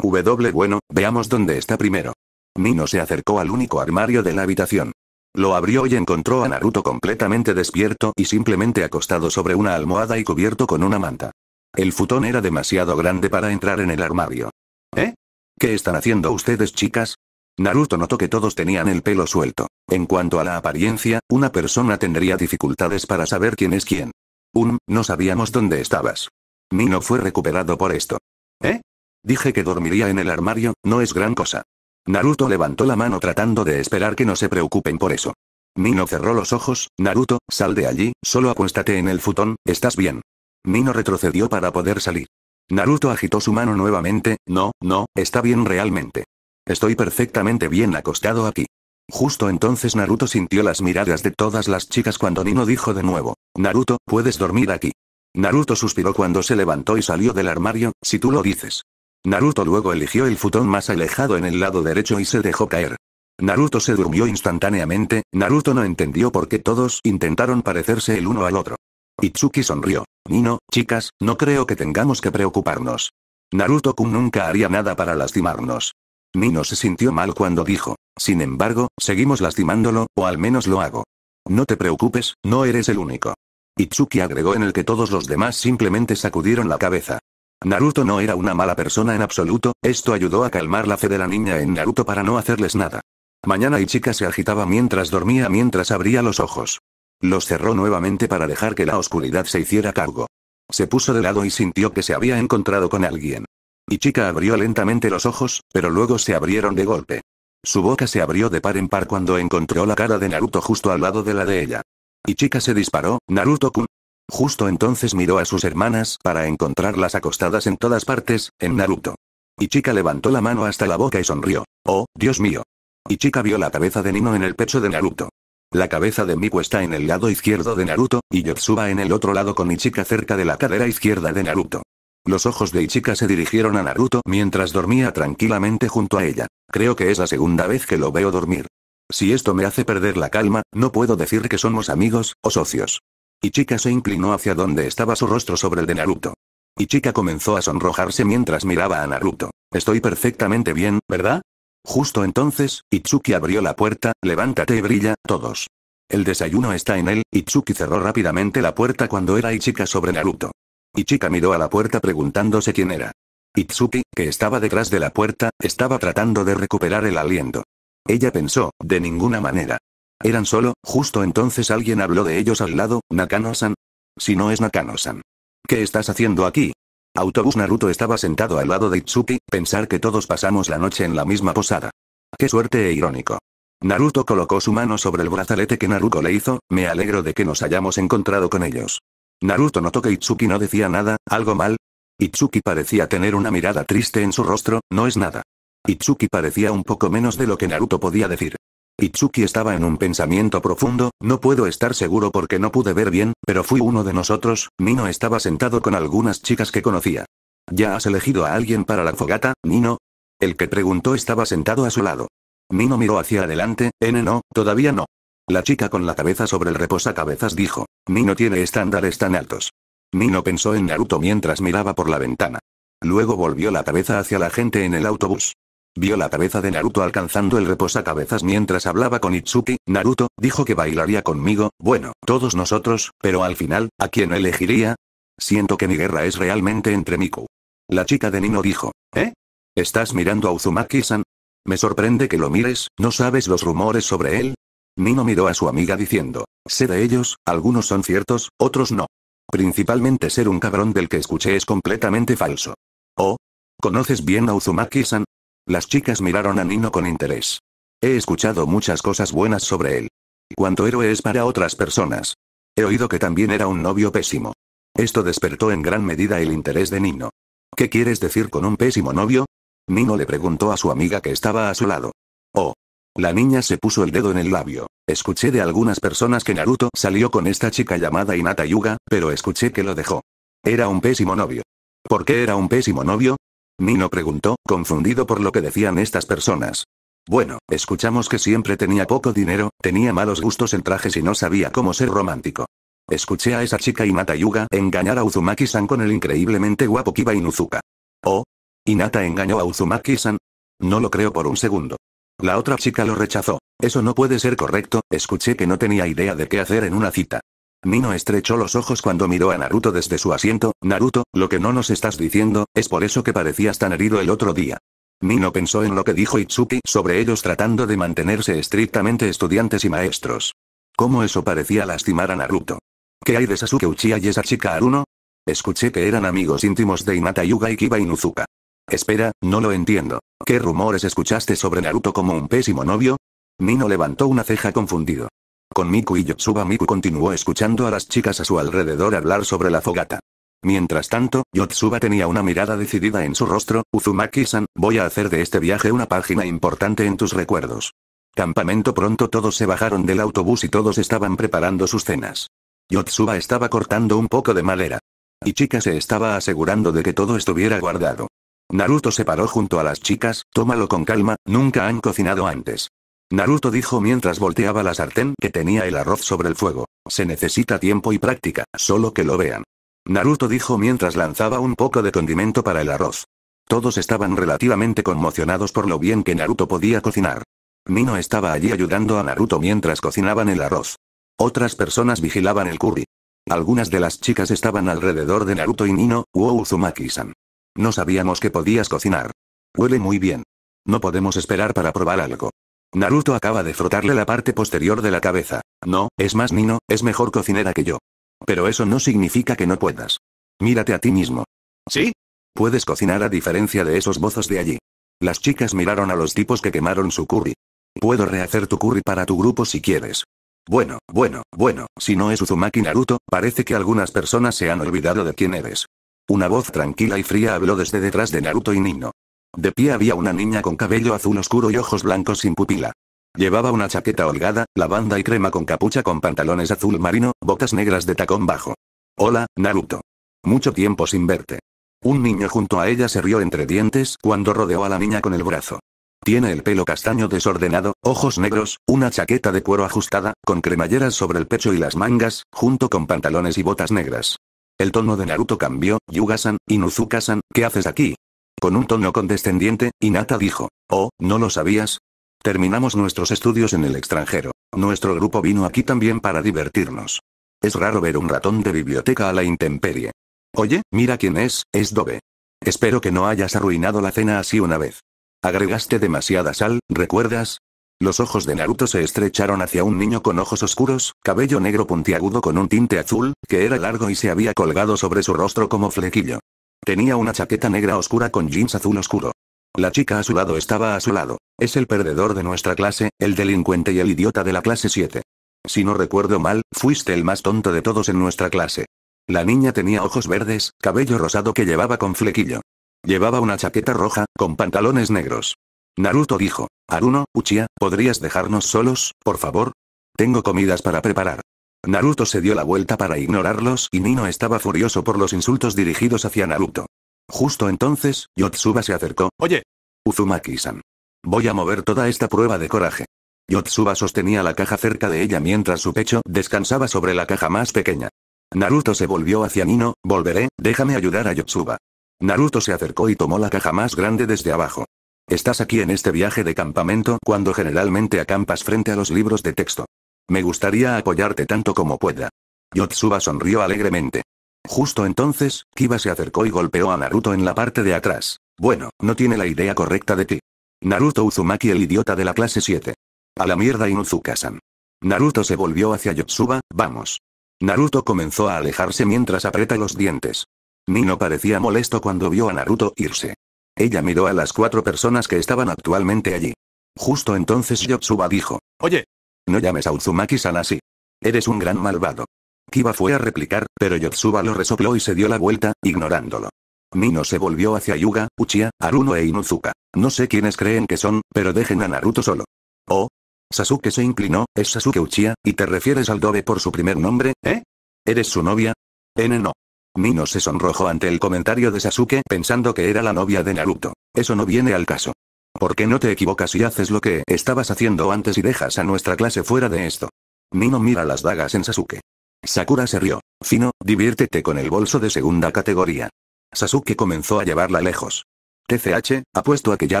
W bueno, veamos dónde está primero. Nino se acercó al único armario de la habitación. Lo abrió y encontró a Naruto completamente despierto y simplemente acostado sobre una almohada y cubierto con una manta. El futón era demasiado grande para entrar en el armario. ¿Eh? ¿Qué están haciendo ustedes chicas? Naruto notó que todos tenían el pelo suelto. En cuanto a la apariencia, una persona tendría dificultades para saber quién es quién. Un, no sabíamos dónde estabas. Mino fue recuperado por esto. ¿Eh? Dije que dormiría en el armario, no es gran cosa. Naruto levantó la mano tratando de esperar que no se preocupen por eso. Mino cerró los ojos, Naruto, sal de allí, solo acuéstate en el futón, estás bien. Mino retrocedió para poder salir. Naruto agitó su mano nuevamente, no, no, está bien realmente. Estoy perfectamente bien acostado aquí. Justo entonces Naruto sintió las miradas de todas las chicas cuando Nino dijo de nuevo, Naruto, puedes dormir aquí. Naruto suspiró cuando se levantó y salió del armario, si tú lo dices. Naruto luego eligió el futón más alejado en el lado derecho y se dejó caer. Naruto se durmió instantáneamente, Naruto no entendió por qué todos intentaron parecerse el uno al otro. Itsuki sonrió. Nino, chicas, no creo que tengamos que preocuparnos. Naruto-kun nunca haría nada para lastimarnos. Nino se sintió mal cuando dijo, sin embargo, seguimos lastimándolo, o al menos lo hago. No te preocupes, no eres el único. Itsuki agregó en el que todos los demás simplemente sacudieron la cabeza. Naruto no era una mala persona en absoluto, esto ayudó a calmar la fe de la niña en Naruto para no hacerles nada. Mañana Ichika se agitaba mientras dormía mientras abría los ojos. Los cerró nuevamente para dejar que la oscuridad se hiciera cargo. Se puso de lado y sintió que se había encontrado con alguien. Y chica abrió lentamente los ojos, pero luego se abrieron de golpe. Su boca se abrió de par en par cuando encontró la cara de Naruto justo al lado de la de ella. Y chica se disparó, Naruto-kun. Justo entonces miró a sus hermanas para encontrarlas acostadas en todas partes, en Naruto. Y chica levantó la mano hasta la boca y sonrió. Oh, Dios mío. Y chica vio la cabeza de Nino en el pecho de Naruto. La cabeza de Miku está en el lado izquierdo de Naruto, y Yotsuba en el otro lado con Ichika cerca de la cadera izquierda de Naruto. Los ojos de Ichika se dirigieron a Naruto mientras dormía tranquilamente junto a ella. Creo que es la segunda vez que lo veo dormir. Si esto me hace perder la calma, no puedo decir que somos amigos, o socios. Ichika se inclinó hacia donde estaba su rostro sobre el de Naruto. Ichika comenzó a sonrojarse mientras miraba a Naruto. Estoy perfectamente bien, ¿verdad? Justo entonces, Itsuki abrió la puerta, levántate y brilla, todos. El desayuno está en él, Itsuki cerró rápidamente la puerta cuando era Ichika sobre Naruto. Ichika miró a la puerta preguntándose quién era. Itsuki, que estaba detrás de la puerta, estaba tratando de recuperar el aliento. Ella pensó, de ninguna manera. Eran solo, justo entonces alguien habló de ellos al lado, Nakano-san. Si no es Nakano-san. ¿Qué estás haciendo aquí? Autobús Naruto estaba sentado al lado de Itsuki, pensar que todos pasamos la noche en la misma posada. Qué suerte e irónico. Naruto colocó su mano sobre el brazalete que Naruto le hizo, me alegro de que nos hayamos encontrado con ellos. Naruto notó que Itsuki no decía nada, algo mal. Itsuki parecía tener una mirada triste en su rostro, no es nada. Itsuki parecía un poco menos de lo que Naruto podía decir. Itsuki estaba en un pensamiento profundo, no puedo estar seguro porque no pude ver bien, pero fui uno de nosotros, Mino estaba sentado con algunas chicas que conocía. ¿Ya has elegido a alguien para la fogata, Nino? El que preguntó estaba sentado a su lado. Mino miró hacia adelante, N no, todavía no. La chica con la cabeza sobre el reposacabezas dijo, Mino tiene estándares tan altos. Mino pensó en Naruto mientras miraba por la ventana. Luego volvió la cabeza hacia la gente en el autobús. Vio la cabeza de Naruto alcanzando el reposacabezas mientras hablaba con Itsuki, Naruto, dijo que bailaría conmigo, bueno, todos nosotros, pero al final, ¿a quién elegiría? Siento que mi guerra es realmente entre Miku. La chica de Nino dijo, ¿eh? ¿Estás mirando a Uzumaki-san? Me sorprende que lo mires, ¿no sabes los rumores sobre él? Nino miró a su amiga diciendo, sé de ellos, algunos son ciertos, otros no. Principalmente ser un cabrón del que escuché es completamente falso. Oh. ¿Conoces bien a Uzumaki-san? Las chicas miraron a Nino con interés. He escuchado muchas cosas buenas sobre él. Cuánto héroe es para otras personas. He oído que también era un novio pésimo. Esto despertó en gran medida el interés de Nino. ¿Qué quieres decir con un pésimo novio? Nino le preguntó a su amiga que estaba a su lado. Oh. La niña se puso el dedo en el labio. Escuché de algunas personas que Naruto salió con esta chica llamada Inata Yuga, pero escuché que lo dejó. Era un pésimo novio. ¿Por qué era un pésimo novio? Nino preguntó, confundido por lo que decían estas personas. Bueno, escuchamos que siempre tenía poco dinero, tenía malos gustos en trajes y no sabía cómo ser romántico. Escuché a esa chica y Yuga engañar a Uzumaki-san con el increíblemente guapo Kiba Inuzuka. ¿Oh? ¿Inata engañó a Uzumaki-san? No lo creo por un segundo. La otra chica lo rechazó. Eso no puede ser correcto, escuché que no tenía idea de qué hacer en una cita. Mino estrechó los ojos cuando miró a Naruto desde su asiento, Naruto, lo que no nos estás diciendo, es por eso que parecías tan herido el otro día. Mino pensó en lo que dijo Itsuki sobre ellos tratando de mantenerse estrictamente estudiantes y maestros. ¿Cómo eso parecía lastimar a Naruto? ¿Qué hay de Sasuke Uchiha y esa chica Aruno? Escuché que eran amigos íntimos de Inata Yuga y Kiba Inuzuka. Espera, no lo entiendo. ¿Qué rumores escuchaste sobre Naruto como un pésimo novio? Mino levantó una ceja confundido con Miku y Yotsuba Miku continuó escuchando a las chicas a su alrededor hablar sobre la fogata. Mientras tanto, Yotsuba tenía una mirada decidida en su rostro, Uzumaki-san, voy a hacer de este viaje una página importante en tus recuerdos. Campamento pronto todos se bajaron del autobús y todos estaban preparando sus cenas. Yotsuba estaba cortando un poco de madera. Y Chica se estaba asegurando de que todo estuviera guardado. Naruto se paró junto a las chicas, tómalo con calma, nunca han cocinado antes. Naruto dijo mientras volteaba la sartén que tenía el arroz sobre el fuego. Se necesita tiempo y práctica, solo que lo vean. Naruto dijo mientras lanzaba un poco de condimento para el arroz. Todos estaban relativamente conmocionados por lo bien que Naruto podía cocinar. Mino estaba allí ayudando a Naruto mientras cocinaban el arroz. Otras personas vigilaban el curry. Algunas de las chicas estaban alrededor de Naruto y Nino, wow san No sabíamos que podías cocinar. Huele muy bien. No podemos esperar para probar algo. Naruto acaba de frotarle la parte posterior de la cabeza. No, es más Nino, es mejor cocinera que yo. Pero eso no significa que no puedas. Mírate a ti mismo. ¿Sí? Puedes cocinar a diferencia de esos bozos de allí. Las chicas miraron a los tipos que quemaron su curry. Puedo rehacer tu curry para tu grupo si quieres. Bueno, bueno, bueno, si no es Uzumaki Naruto, parece que algunas personas se han olvidado de quién eres. Una voz tranquila y fría habló desde detrás de Naruto y Nino. De pie había una niña con cabello azul oscuro y ojos blancos sin pupila. Llevaba una chaqueta holgada, lavanda y crema con capucha con pantalones azul marino, botas negras de tacón bajo. Hola, Naruto. Mucho tiempo sin verte. Un niño junto a ella se rió entre dientes cuando rodeó a la niña con el brazo. Tiene el pelo castaño desordenado, ojos negros, una chaqueta de cuero ajustada, con cremalleras sobre el pecho y las mangas, junto con pantalones y botas negras. El tono de Naruto cambió, Yugasan, san Inuzuka-san, ¿qué haces aquí? Con un tono condescendiente, Inata dijo, «Oh, ¿no lo sabías? Terminamos nuestros estudios en el extranjero. Nuestro grupo vino aquí también para divertirnos. Es raro ver un ratón de biblioteca a la intemperie. Oye, mira quién es, es Dobe. Espero que no hayas arruinado la cena así una vez. Agregaste demasiada sal, ¿recuerdas? Los ojos de Naruto se estrecharon hacia un niño con ojos oscuros, cabello negro puntiagudo con un tinte azul, que era largo y se había colgado sobre su rostro como flequillo. Tenía una chaqueta negra oscura con jeans azul oscuro. La chica a su lado estaba a su lado. Es el perdedor de nuestra clase, el delincuente y el idiota de la clase 7. Si no recuerdo mal, fuiste el más tonto de todos en nuestra clase. La niña tenía ojos verdes, cabello rosado que llevaba con flequillo. Llevaba una chaqueta roja, con pantalones negros. Naruto dijo, Aruno, Uchiha, ¿podrías dejarnos solos, por favor? Tengo comidas para preparar. Naruto se dio la vuelta para ignorarlos y Nino estaba furioso por los insultos dirigidos hacia Naruto. Justo entonces, Yotsuba se acercó. Oye. Uzumaki-san. Voy a mover toda esta prueba de coraje. Yotsuba sostenía la caja cerca de ella mientras su pecho descansaba sobre la caja más pequeña. Naruto se volvió hacia Nino, volveré, déjame ayudar a Yotsuba. Naruto se acercó y tomó la caja más grande desde abajo. Estás aquí en este viaje de campamento cuando generalmente acampas frente a los libros de texto. Me gustaría apoyarte tanto como pueda. Yotsuba sonrió alegremente. Justo entonces, Kiba se acercó y golpeó a Naruto en la parte de atrás. Bueno, no tiene la idea correcta de ti. Naruto Uzumaki el idiota de la clase 7. A la mierda Inuzuka-san. Naruto se volvió hacia Yotsuba, vamos. Naruto comenzó a alejarse mientras aprieta los dientes. Nino parecía molesto cuando vio a Naruto irse. Ella miró a las cuatro personas que estaban actualmente allí. Justo entonces Yotsuba dijo. Oye, no llames a Uzumaki-san así. Eres un gran malvado. Kiba fue a replicar, pero Yotsuba lo resopló y se dio la vuelta, ignorándolo. Mino se volvió hacia Yuga, Uchiha, Aruno e Inuzuka. No sé quiénes creen que son, pero dejen a Naruto solo. Oh. Sasuke se inclinó, es Sasuke Uchiha, y te refieres al dobe por su primer nombre, ¿eh? ¿Eres su novia? N no. Mino se sonrojó ante el comentario de Sasuke pensando que era la novia de Naruto. Eso no viene al caso. ¿Por qué no te equivocas y haces lo que estabas haciendo antes y dejas a nuestra clase fuera de esto? Nino mira las dagas en Sasuke. Sakura se rió. Fino, diviértete con el bolso de segunda categoría. Sasuke comenzó a llevarla lejos. TCH, apuesto a que ya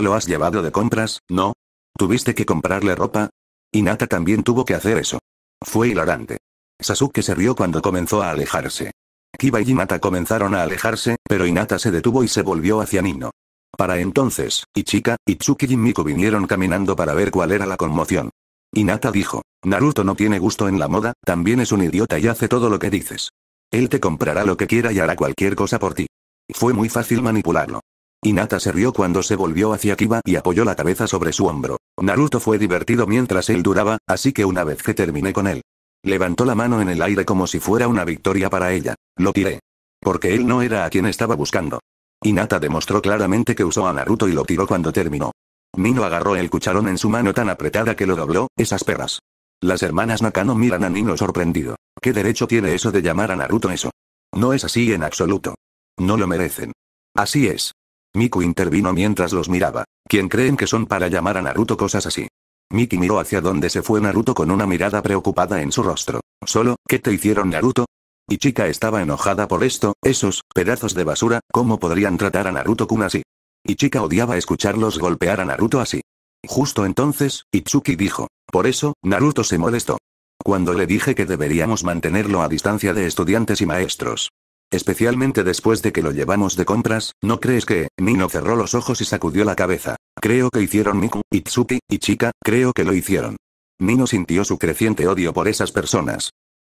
lo has llevado de compras, ¿no? ¿Tuviste que comprarle ropa? Inata también tuvo que hacer eso. Fue hilarante. Sasuke se rió cuando comenzó a alejarse. Kiba y Inata comenzaron a alejarse, pero Inata se detuvo y se volvió hacia Nino. Para entonces, Ichika, Itsuki y Miku vinieron caminando para ver cuál era la conmoción. Inata dijo, Naruto no tiene gusto en la moda, también es un idiota y hace todo lo que dices. Él te comprará lo que quiera y hará cualquier cosa por ti. Fue muy fácil manipularlo. Inata se rió cuando se volvió hacia Kiba y apoyó la cabeza sobre su hombro. Naruto fue divertido mientras él duraba, así que una vez que terminé con él. Levantó la mano en el aire como si fuera una victoria para ella. Lo tiré. Porque él no era a quien estaba buscando. Inata demostró claramente que usó a Naruto y lo tiró cuando terminó. Mino agarró el cucharón en su mano tan apretada que lo dobló, esas perras. Las hermanas Nakano miran a Nino sorprendido. ¿Qué derecho tiene eso de llamar a Naruto eso? No es así en absoluto. No lo merecen. Así es. Miku intervino mientras los miraba. ¿Quién creen que son para llamar a Naruto cosas así? Miki miró hacia donde se fue Naruto con una mirada preocupada en su rostro. Solo, ¿qué te hicieron Naruto? Y Chica estaba enojada por esto, esos, pedazos de basura, ¿cómo podrían tratar a Naruto-kun así? Y Chica odiaba escucharlos golpear a Naruto así. Justo entonces, Itsuki dijo. Por eso, Naruto se molestó. Cuando le dije que deberíamos mantenerlo a distancia de estudiantes y maestros. Especialmente después de que lo llevamos de compras, ¿no crees que...? Nino cerró los ojos y sacudió la cabeza. Creo que hicieron Miku, Itsuki, y Chica, creo que lo hicieron. Nino sintió su creciente odio por esas personas.